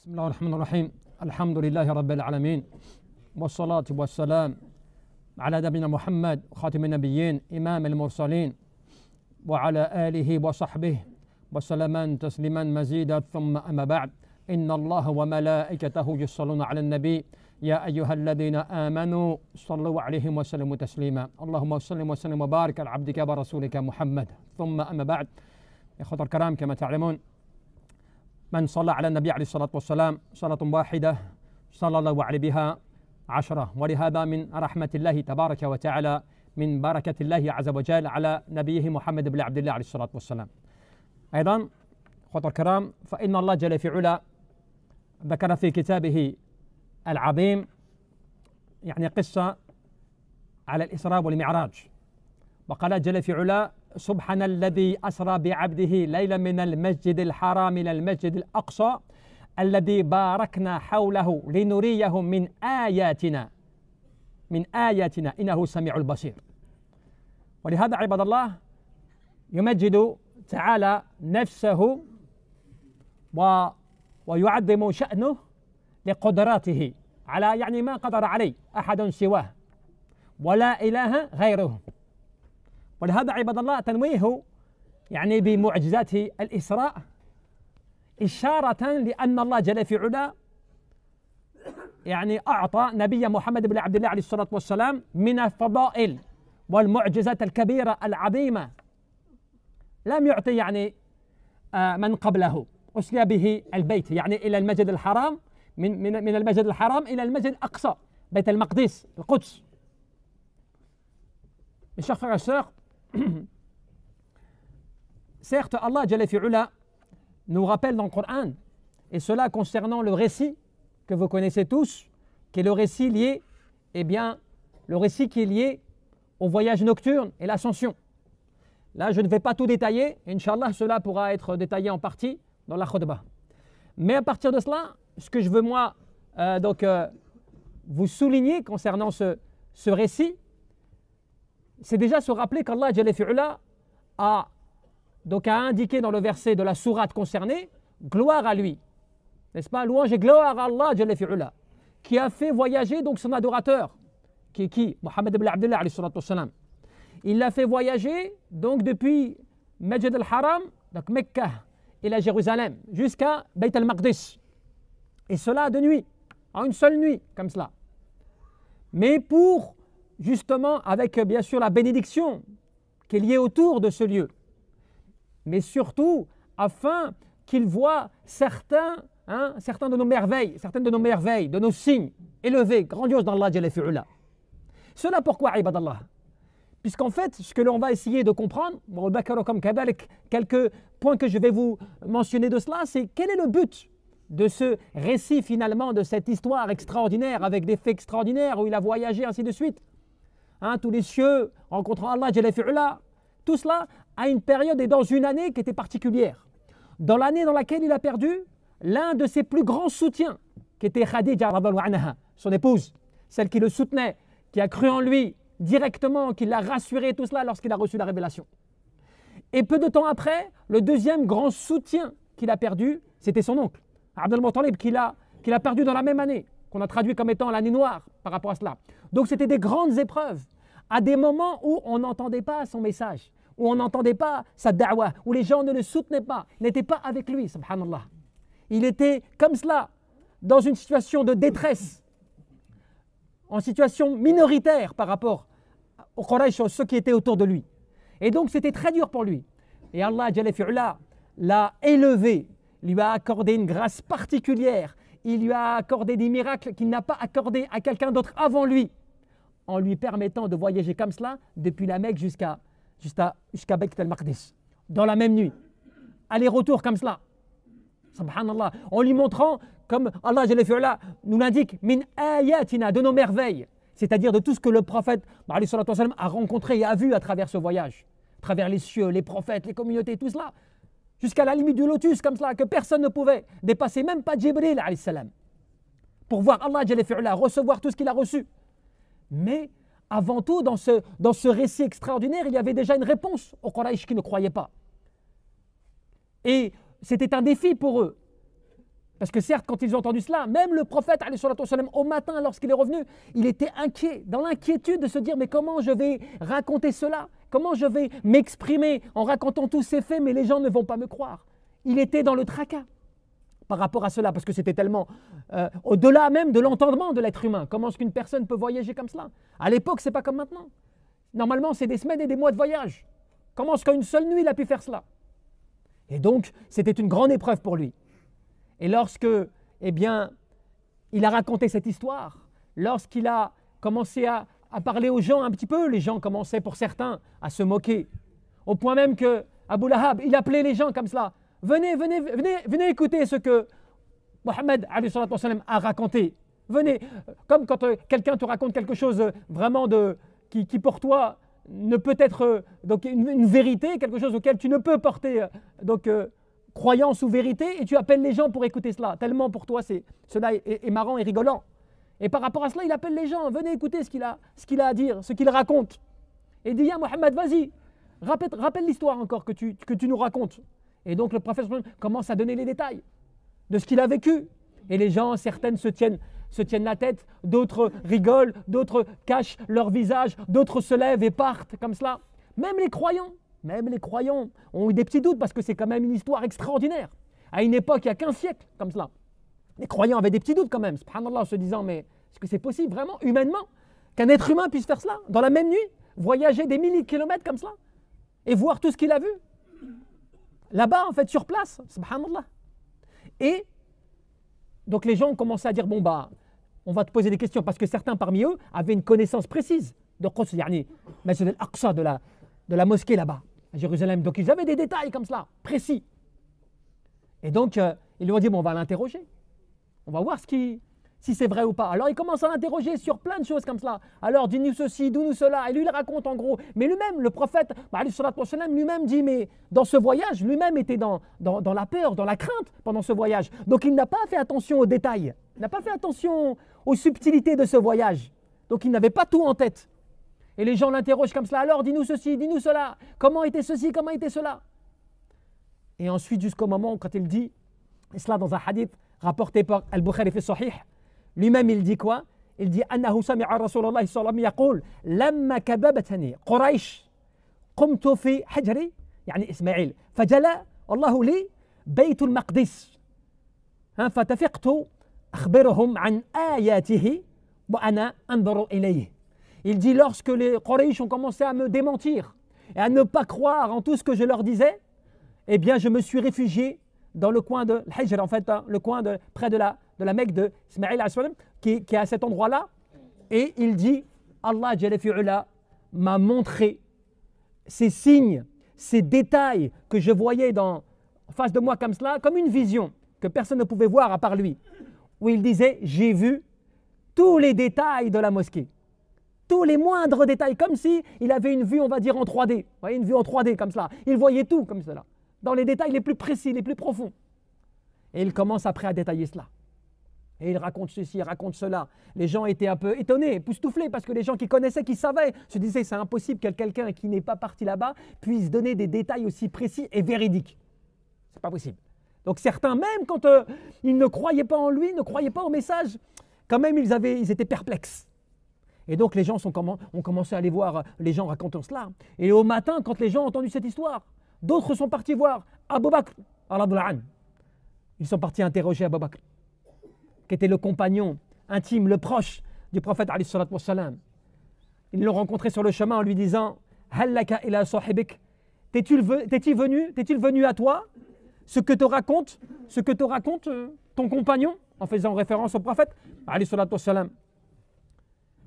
بسم الله الرحمن الرحيم الحمد لله رب العالمين والصلاة والسلام على نبينا محمد خاتم النبيين إمام المرسلين وعلى آله وصحبه وسلما تسليما مزيدا ثم أما بعد إن الله وملائكته يصلون على النبي يا أيها الذين آمنوا صلوا عليه وسلموا تسليما اللهم صل وسلم وبارك على عبدك ورسولك محمد ثم أما بعد إخوة الكرام كما تعلمون من صلى على النبي عليه الصلاة والسلام صلاة واحدة صلى الله عليه بها عشرة ولهذا من رحمة الله تبارك وتعالى من بركة الله عز وجل على نبيه محمد بن عبد الله عليه الصلاة والسلام أيضا خطر الكرام فإن الله جل في علا ذكر في كتابه العظيم يعني قصة على الإسراء والمعراج وقال جل في علا سبحان الذي أسرى بعبده ليلا من المسجد الحرام إلى المسجد الأقصى الذي باركنا حوله لنريه من آياتنا من آياتنا إنه سميع البصير ولهذا عباد الله يمجد تعالى نفسه و ويعظم شأنه لقدراته على يعني ما قدر عليه أحد سواه ولا إله غيره ولهذا عباد الله تنويه يعني بمعجزات الإسراء إشارة لأن الله جل في علا يعني أعطى نبي محمد بن عبد الله عليه الصلاة والسلام من الفضائل والمعجزات الكبيرة العظيمة لم يعطي يعني آه، من قبله أسلي به البيت يعني إلى المسجد الحرام من من من المسجد الحرام إلى المسجد الأقصى بيت المقدس القدس الشيخ الشيخ Certes, Allah nous rappelle dans le Coran, et cela concernant le récit que vous connaissez tous, qui est le récit lié, eh bien, le récit qui est lié au voyage nocturne et l'ascension. Là, je ne vais pas tout détailler, inshallah cela pourra être détaillé en partie dans la khutbah. Mais à partir de cela, ce que je veux moi euh, donc, euh, vous souligner concernant ce, ce récit, c'est déjà se rappeler qu'Allah a, donc a indiqué dans le verset de la sourate concernée gloire à lui. N'est-ce pas Louange et gloire à Allah qui a fait voyager donc son adorateur, qui est qui Mohammed ibn Abdullah Il l'a fait voyager donc depuis al-Haram, donc Mecca et la Jérusalem, jusqu'à Beit al-Maqdis. Et cela de nuit, en une seule nuit, comme cela. Mais pour justement avec euh, bien sûr la bénédiction qui est liée autour de ce lieu, mais surtout afin qu'il voit certains, hein, certains de nos merveilles, certaines de nos merveilles, de nos signes élevés, grandioses dans d'Allah. Cela pourquoi, d'Allah? Puisqu'en fait, ce que l'on va essayer de comprendre, quelques points que je vais vous mentionner de cela, c'est quel est le but de ce récit finalement, de cette histoire extraordinaire, avec des faits extraordinaires, où il a voyagé, ainsi de suite. Hein, tous les cieux, rencontrant Allah, tout cela à une période et dans une année qui était particulière. Dans l'année dans laquelle il a perdu l'un de ses plus grands soutiens, qui était Khadija, son épouse, celle qui le soutenait, qui a cru en lui directement, qui l'a rassuré, tout cela lorsqu'il a reçu la révélation. Et peu de temps après, le deuxième grand soutien qu'il a perdu, c'était son oncle, Abdel Muttalib, qu'il a, qu'il a perdu dans la même année qu'on a traduit comme étant la nuit noire par rapport à cela. Donc c'était des grandes épreuves, à des moments où on n'entendait pas son message, où on n'entendait pas sa dawa, où les gens ne le soutenaient pas, n'étaient pas avec lui, subhanallah. Il était comme cela, dans une situation de détresse, en situation minoritaire par rapport au Quraysh, ceux qui étaient autour de lui. Et donc c'était très dur pour lui. Et Allah l'a élevé, lui a accordé une grâce particulière il lui a accordé des miracles qu'il n'a pas accordé à quelqu'un d'autre avant lui, en lui permettant de voyager comme cela depuis la Mecque jusqu'à jusqu'à al-Maqdis, dans la même nuit. Aller-retour comme cela. Subhanallah. En lui montrant, comme Allah nous l'indique, min ayatina, de nos merveilles, c'est-à-dire de tout ce que le prophète a rencontré et a vu à travers ce voyage, à travers les cieux, les prophètes, les communautés, tout cela jusqu'à la limite du lotus, comme cela, que personne ne pouvait dépasser, même pas Djibril, pour voir Allah recevoir tout ce qu'il a reçu. Mais avant tout, dans ce, dans ce récit extraordinaire, il y avait déjà une réponse aux Quraysh qui ne croyaient pas. Et c'était un défi pour eux. Parce que certes, quand ils ont entendu cela, même le prophète, au matin, lorsqu'il est revenu, il était inquiet, dans l'inquiétude de se dire, mais comment je vais raconter cela Comment je vais m'exprimer en racontant tous ces faits, mais les gens ne vont pas me croire Il était dans le tracas par rapport à cela, parce que c'était tellement euh, au-delà même de l'entendement de l'être humain. Comment est-ce qu'une personne peut voyager comme cela À l'époque, c'est pas comme maintenant. Normalement, c'est des semaines et des mois de voyage. Comment est-ce qu'une seule nuit, il a pu faire cela Et donc, c'était une grande épreuve pour lui. Et lorsque, eh bien, il a raconté cette histoire, lorsqu'il a commencé à à parler aux gens un petit peu. Les gens commençaient pour certains à se moquer. Au point même que Lahab, il appelait les gens comme cela. Venez, venez, venez, venez écouter ce que Mohammed a raconté. Venez, euh, comme quand euh, quelqu'un te raconte quelque chose euh, vraiment de, qui, pour toi ne peut être donc une, vérité, quelque chose auquel tu ne peux porter donc croyance ou vérité, et tu appelles les gens pour écouter cela. Tellement pour toi, c'est cela est, est marrant et rigolant. Et par rapport à cela, il appelle les gens, venez écouter ce qu'il a, a à dire, ce qu'il raconte. Et il dit, Ya Mohammed, vas-y, rappelle, l'histoire encore que tu, nous racontes. Et donc le prophète commence à donner les détails de ce qu'il a vécu. Et les gens, certaines se tiennent, la tête, d'autres rigolent, d'autres cachent leur visage, d'autres se lèvent et partent comme cela. Même les croyants, même les croyants ont eu des petits doutes parce que c'est quand même une histoire extraordinaire. À une époque, il y a 15 siècles comme cela les croyants avaient des petits doutes quand même, subhanallah, en se disant, mais est-ce que c'est possible vraiment, humainement, qu'un être humain puisse faire cela, dans la même nuit, voyager des milliers de kilomètres comme cela, et voir tout ce qu'il a vu, là-bas, en fait, sur place, subhanallah. Et donc les gens ont commencé à dire, bon, bah, on va te poser des questions, parce que certains parmi eux avaient une connaissance précise de Quds, mais al-Aqsa, de la, de la mosquée là-bas, à Jérusalem. Donc ils avaient des détails comme cela, précis. Et donc, euh, ils lui ont dit, bon, on va l'interroger. On va voir ce qui, si c'est vrai ou pas. Alors il commence à l'interroger sur plein de choses comme cela. Alors dis-nous ceci, dis-nous cela. Et lui, il raconte en gros. Mais lui-même, le prophète, bah, lui-même dit, mais dans ce voyage, lui-même était dans, dans, la peur, dans la crainte pendant ce voyage. Donc il n'a pas fait attention aux détails, il n'a pas fait attention aux subtilités de ce voyage. Donc il n'avait pas tout en tête. Et les gens l'interrogent comme cela. Alors dis-nous ceci, dis-nous cela. Comment était ceci, comment était cela Et ensuite, jusqu'au moment où, quand il dit, et cela dans un hadith, rapporté par Al-Bukhari fi Sahih, lui-même il dit quoi Il dit Annahu sami'a Rasulullah sallam yaqul lamma kababatani Quraysh qumtu fi hajri يعني إسماعيل فجلى الله لي بيت المقدس فتفقت أخبرهم عن آياته وأنا أنظر إليه Il dit lorsque les Quraysh ont commencé à me démentir et à ne pas croire en tout ce que je leur disais, eh bien je me suis réfugié dans le coin de l'Hijr, en fait, hein, le coin de, près de la, de la Mecque de Isma'il qui, qui est à cet endroit-là. Et il dit Allah m'a montré ces signes, ces détails que je voyais dans, en face de moi comme cela, comme une vision que personne ne pouvait voir à part lui, où il disait J'ai vu tous les détails de la mosquée, tous les moindres détails, comme si il avait une vue, on va dire, en 3D. voyez, une vue en 3D comme cela. Il voyait tout comme cela dans les détails les plus précis, les plus profonds. Et il commence après à détailler cela. Et il raconte ceci, raconte cela. Les gens étaient un peu étonnés, époustouflés, parce que les gens qui connaissaient, qui savaient, se disaient c'est impossible que quelqu'un qui n'est pas parti là-bas puisse donner des détails aussi précis et véridiques. C'est pas possible. Donc certains, même quand euh, ils ne croyaient pas en lui, ne croyaient pas au message, quand même ils, avaient, ils étaient perplexes. Et donc les gens ont commencé à aller voir les gens racontant cela. Et au matin, quand les gens ont entendu cette histoire, D'autres sont partis voir Abou Bakr, Ils sont partis interroger Abou Bakr, qui était le compagnon intime, le proche du prophète. Ils l'ont rencontré sur le chemin en lui disant Hallaka ila sahibik. T'es-il venu, venu à toi ce que te raconte, ce que te raconte euh, ton compagnon en faisant référence au prophète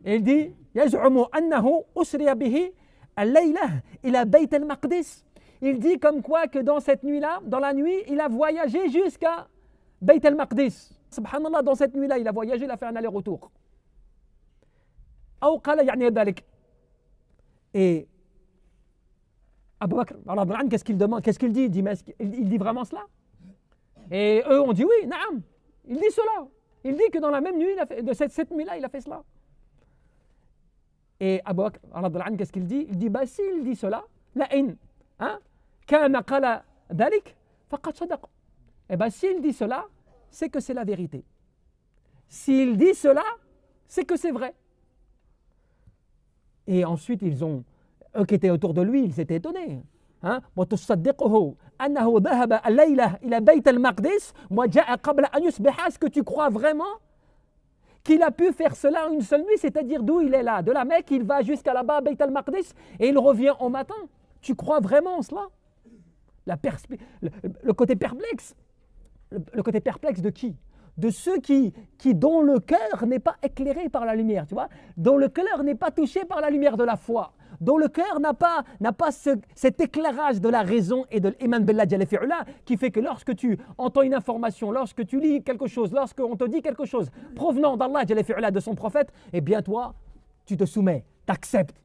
Et il dit annahu usriya bihi al-laylah ila bayt al-maqdis il dit comme quoi que dans cette nuit-là, dans la nuit, il a voyagé jusqu'à Beyt al-Maqdis. Subhanallah, dans cette nuit-là, il a voyagé, il a fait un aller-retour. Et Abu Bakr, qu'est-ce qu'il demande Qu'est-ce qu'il dit il dit, mais il dit vraiment cela Et eux ont dit oui, naam. Il dit cela. Il dit que dans la même nuit, de cette, cette nuit-là, il a fait cela. Et Abu Bakr, qu'est-ce qu'il dit Il dit bah si dit cela, la haine, hein, et eh bien, s'il dit cela, c'est que c'est la vérité. S'il dit cela, c'est que c'est vrai. Et ensuite, ils ont, eux qui étaient autour de lui, ils étaient étonnés. Hein. Est-ce que tu crois vraiment qu'il a pu faire cela en une seule nuit, c'est-à-dire d'où il est là, de la Mecque, il va jusqu'à là-bas, Beit al-Maqdis, et il revient au matin. Tu crois vraiment cela le, côté perplexe. Le, côté perplexe de qui De ceux qui, qui dont le cœur n'est pas éclairé par la lumière, tu vois Dont le cœur n'est pas touché par la lumière de la foi dont le cœur n'a pas, n'a pas cet éclairage de la raison et de l'Iman Bellah qui fait que lorsque tu entends une information, lorsque tu lis quelque chose, lorsque on te dit quelque chose provenant d'Allah de son prophète, eh bien toi, tu te soumets, t'acceptes.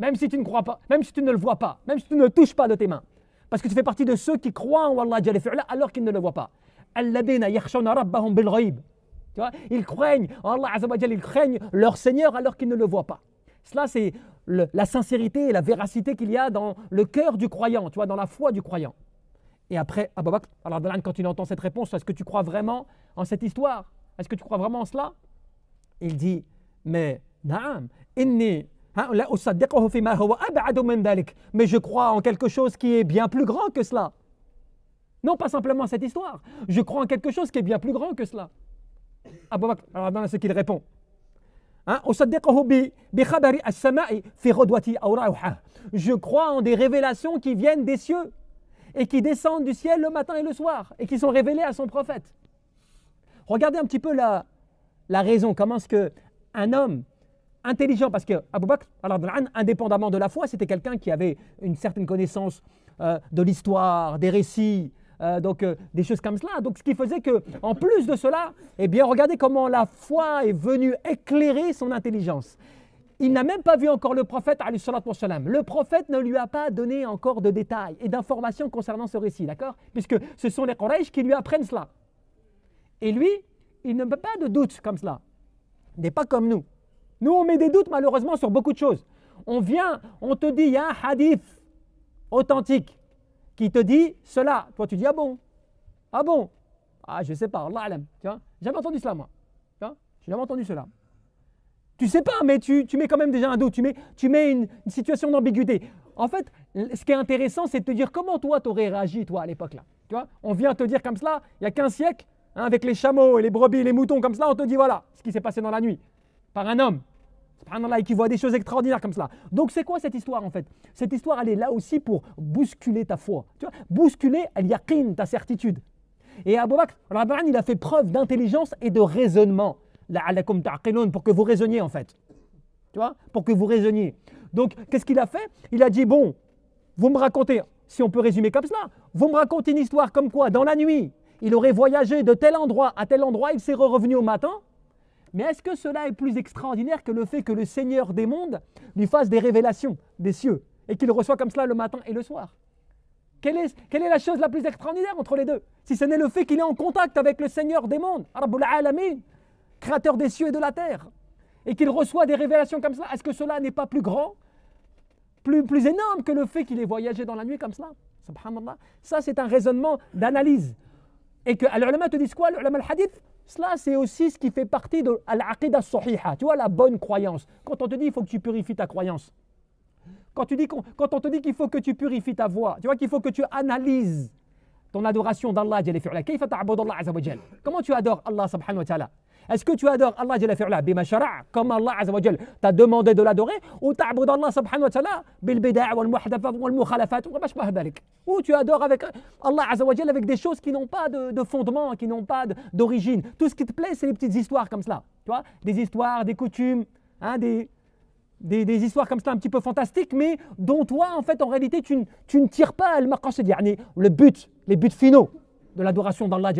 Même si tu ne crois pas, même si tu ne le vois pas, même si tu ne le touches pas de tes mains. Parce que tu fais partie de ceux qui croient en Allah alors qu'ils ne le voient pas. Tu vois, ils craignent Allah ils craignent leur Seigneur alors qu'ils ne le voient pas. Cela, c'est la sincérité et la véracité qu'il y a dans le cœur du croyant, tu vois, dans la foi du croyant. Et après, Abou quand il entend cette réponse, est-ce que tu crois vraiment en cette histoire Est-ce que tu crois vraiment en cela Il dit, mais naam, inni Hein, Mais je crois en quelque chose qui est bien plus grand que cela. Non, pas simplement cette histoire. Je crois en quelque chose qui est bien plus grand que cela. alors ce qu'il répond. Hein, je crois en des révélations qui viennent des cieux et qui descendent du ciel le matin et le soir et qui sont révélées à son prophète. Regardez un petit peu la, la raison, comment est-ce qu'un homme intelligent, parce que Abu Bakr, indépendamment de la foi, c'était quelqu'un qui avait une certaine connaissance euh, de l'histoire, des récits, euh, donc euh, des choses comme cela. Donc ce qui faisait que, en plus de cela, eh bien, regardez comment la foi est venue éclairer son intelligence. Il n'a même pas vu encore le prophète, Le prophète ne lui a pas donné encore de détails et d'informations concernant ce récit, d'accord Puisque ce sont les Quraysh qui lui apprennent cela. Et lui, il ne pas de doute comme cela. Il n'est pas comme nous. Nous, on met des doutes malheureusement sur beaucoup de choses. On vient, on te dit, il y a un hadith authentique qui te dit cela. Toi, tu dis, ah bon Ah bon Ah, je sais pas, Allah Tu vois Jamais entendu cela, moi. Tu vois J'ai jamais entendu cela. Tu sais pas, mais tu, mets quand même déjà un doute. Tu mets, tu mets une, situation d'ambiguïté. En fait, ce qui est intéressant, c'est de te dire comment toi, tu aurais réagi, toi, à l'époque-là. Tu vois On vient te dire comme cela, il y a 15 siècles, hein, avec les chameaux et les brebis les moutons comme cela, on te dit voilà ce qui s'est passé dans la nuit par un homme. Subhanallah, là qui voit des choses extraordinaires comme cela. Donc c'est quoi cette histoire en fait Cette histoire, elle est là aussi pour bousculer ta foi. Tu vois, bousculer al-yaqin, ta certitude. Et Abou Bakr, il a fait preuve d'intelligence et de raisonnement. pour que vous raisonniez en fait. Tu vois Pour que vous raisonniez. Donc qu'est-ce qu'il a fait Il a dit, bon, vous me racontez, si on peut résumer comme cela, vous me racontez une histoire comme quoi, dans la nuit, il aurait voyagé de tel endroit à tel endroit, il s'est revenu au matin, mais est-ce que cela est plus extraordinaire que le fait que le Seigneur des mondes lui fasse des révélations des cieux et qu'il reçoit comme cela le matin et le soir quelle est, la chose la plus extraordinaire entre les deux Si ce n'est le fait qu'il est en contact avec le Seigneur des mondes, Rabbul Alamin, créateur des cieux et de la terre, et qu'il reçoit des révélations comme cela, est-ce que cela n'est pas plus grand, plus, énorme que le fait qu'il ait voyagé dans la nuit comme cela Subhanallah. Ça, c'est un raisonnement d'analyse. Et que l'ulama te disent quoi le al-hadith cela, c'est aussi ce qui fait partie de l'aqidah sahihah, tu vois, la bonne croyance. Quand on te dit il faut que tu purifies ta croyance, quand, on, quand on te dit qu'il faut que tu purifies ta voix, tu vois, qu'il faut que tu analyses ton adoration d'Allah, comment tu adores Allah subhanahu wa ta'ala est-ce que tu adores Allah Jalla comme Allah t'a demandé de l'adorer ou tu adores avec Allah Azza avec des choses qui n'ont pas de, fondement, qui n'ont pas d'origine. Tout ce qui te plaît, c'est les petites histoires comme cela. Tu des histoires, des coutumes, hein, des, histoires comme ça un petit peu fantastiques, mais dont toi, en fait, en réalité, tu, ne tires pas le yani le but, les buts finaux de l'adoration d'Allah.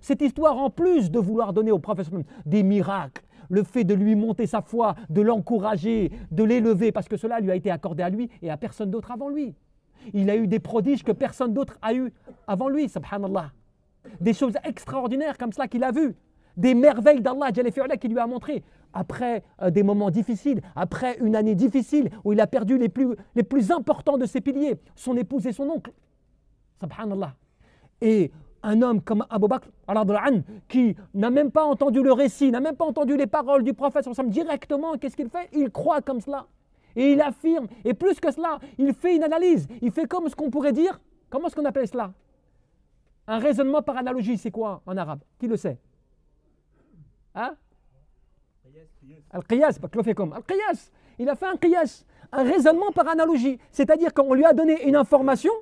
Cette histoire, en plus de vouloir donner au prophète des miracles, le fait de lui monter sa foi, de l'encourager, de l'élever, parce que cela lui a été accordé à lui et à personne d'autre avant lui. Il a eu des prodiges que personne d'autre a eu avant lui, subhanallah. Des choses extraordinaires comme cela qu'il a vues. Des merveilles d'Allah qui lui a montré. Après euh, des moments difficiles, après une année difficile où il a perdu les plus, les plus importants de ses piliers, son épouse et son oncle. Subhanallah. Et un homme comme Abou Bakr qui n'a même pas entendu le récit, n'a même pas entendu les paroles du prophète directement, qu'est-ce qu'il fait Il croit comme cela. Et il affirme. Et plus que cela, il fait une analyse. Il fait comme ce qu'on pourrait dire. Comment est-ce qu'on appelle cela Un raisonnement par analogie, c'est quoi en arabe Qui le sait Hein Al-Qiyas, Al-Qiyas. Il a fait un qiyas, un raisonnement par analogie. C'est-à-dire qu'on lui a donné une information,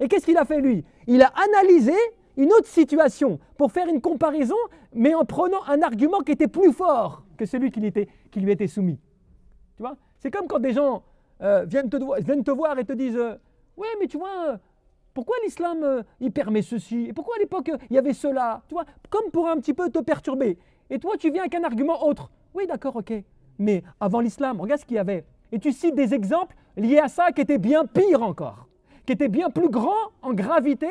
et qu'est-ce qu'il a fait lui Il a analysé une autre situation pour faire une comparaison, mais en prenant un argument qui était plus fort que celui qui, lui était soumis. Tu vois C'est comme quand des gens euh, viennent, te, voir et te disent euh, Ouais, mais tu vois, euh, pourquoi l'islam il permet ceci Et pourquoi à l'époque il y avait cela Tu vois Comme pour un petit peu te perturber. Et toi, tu viens avec un argument autre. Oui, d'accord, ok. Mais avant l'islam, regarde ce qu'il y avait. Et tu cites des exemples liés à ça qui étaient bien pires encore, qui étaient bien plus grands en gravité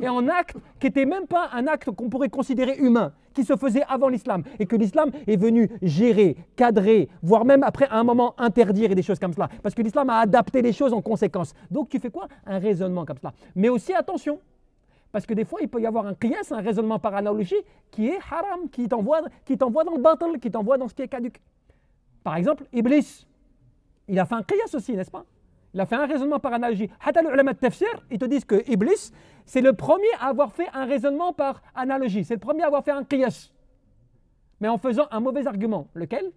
et en acte qui n'était même pas un acte qu'on pourrait considérer humain, qui se faisait avant l'islam, et que l'islam est venu gérer, cadrer, voire même après un moment interdire et des choses comme cela, parce que l'islam a adapté les choses en conséquence. Donc tu fais quoi Un raisonnement comme cela. Mais aussi attention, parce que des fois il peut y avoir un qiyas, un raisonnement par analogie, qui est haram, qui t'envoie, qui t'envoie dans le battle, qui t'envoie dans ce qui est caduque. Par exemple, Iblis, il a fait un qiyas aussi, n'est-ce pas il a fait un raisonnement par analogie. Hatta les ulama de tafsir, ils te disent que Iblis, c'est le premier à avoir fait un raisonnement par analogie. C'est le premier à avoir fait un qiyas. Mais en faisant un mauvais argument. Lequel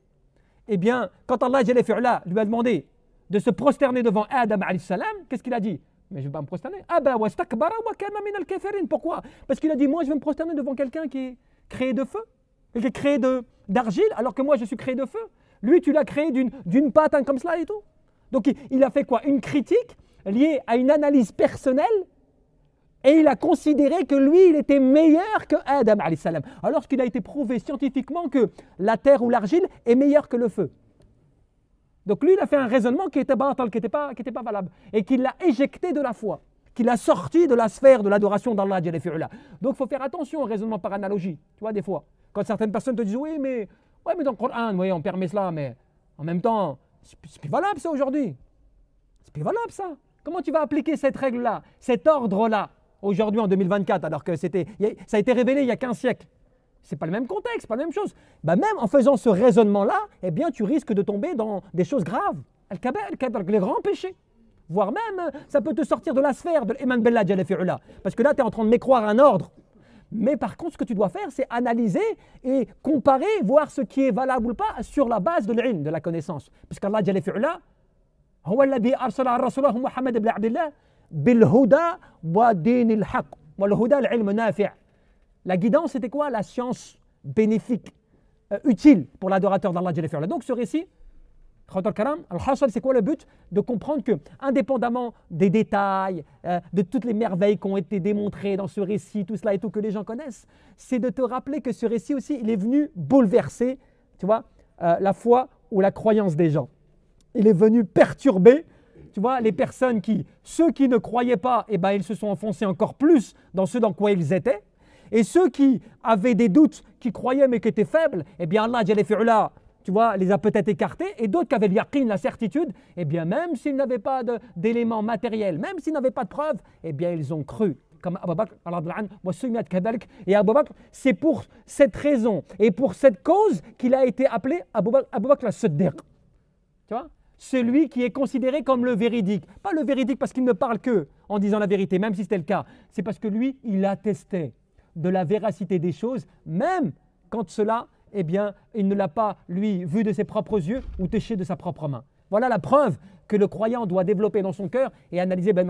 Eh bien, quand Allah lui a demandé de se prosterner devant Adam, qu'est-ce qu'il a dit mais je ne vais pas me prosterner. Ah ben, Pourquoi Parce qu'il a dit, moi, je vais me prosterner devant quelqu'un qui est créé de feu, qui est créé d'argile, alors que moi, je suis créé de feu. Lui, tu l'as créé d'une patte, hein, comme cela et tout. Donc, il a fait quoi Une critique liée à une analyse personnelle et il a considéré que lui, il était meilleur que Adam, salam, alors qu'il a été prouvé scientifiquement que la terre ou l'argile est meilleure que le feu. Donc lui, il a fait un raisonnement qui était qui n'était pas, qui était pas valable, et qu'il l'a éjecté de la foi, qu'il l'a sorti de la sphère de l'adoration d'Allah. Donc il faut faire attention au raisonnement par analogie, tu vois, des fois. Quand certaines personnes te disent, oui, mais, ouais, mais dans le Coran, on permet cela, mais en même temps, c'est plus valable ça aujourd'hui. C'est plus valable ça. Comment tu vas appliquer cette règle-là, cet ordre-là aujourd'hui en 2024, alors que c'était, ça a été révélé il y a siècles. Ce C'est pas le même contexte, pas la même chose. Bah, même en faisant ce raisonnement-là, eh bien tu risques de tomber dans des choses graves. al les grands péchés. Voire même, ça peut te sortir de la sphère de l'Iman Bellah Parce que là, tu es en train de mécroire un ordre. Mais par contre, ce que tu dois faire, c'est analyser et comparer, voir ce qui est valable ou pas sur la base de l'ilm, de la connaissance. Parce qu'Allah, wa La guidance, c'était quoi La science bénéfique, euh, utile pour l'adorateur d'Allah. Donc ce récit, c'est quoi le but De comprendre que, indépendamment des détails, euh, de toutes les merveilles qui ont été démontrées dans ce récit, tout cela et tout que les gens connaissent, c'est de te rappeler que ce récit aussi, il est venu bouleverser, tu vois, euh, la foi ou la croyance des gens. Il est venu perturber tu vois, les personnes qui, ceux qui ne croyaient pas, eh ben, ils se sont enfoncés encore plus dans ce dans quoi ils étaient. Et ceux qui avaient des doutes, qui croyaient mais qui étaient faibles, eh bien Allah, Jalla tu vois, les a peut-être écartés, et d'autres qui avaient le yaqin, la certitude, eh bien même s'ils n'avaient pas d'éléments matériels, même s'ils n'avaient pas de preuves, eh bien ils ont cru. Comme Abu Bakr, et Abu Bakr, c'est pour cette raison et pour cette cause qu'il a été appelé Abou Bakr, Abu Bakr Tu vois celui qui est considéré comme le véridique. Pas le véridique parce qu'il ne parle que en disant la vérité, même si c'était le cas. C'est parce que lui, il attestait de la véracité des choses, même quand cela, eh bien, il ne l'a pas, lui, vu de ses propres yeux ou touché de sa propre main. Voilà la preuve que le croyant doit développer dans son cœur et analyser Ben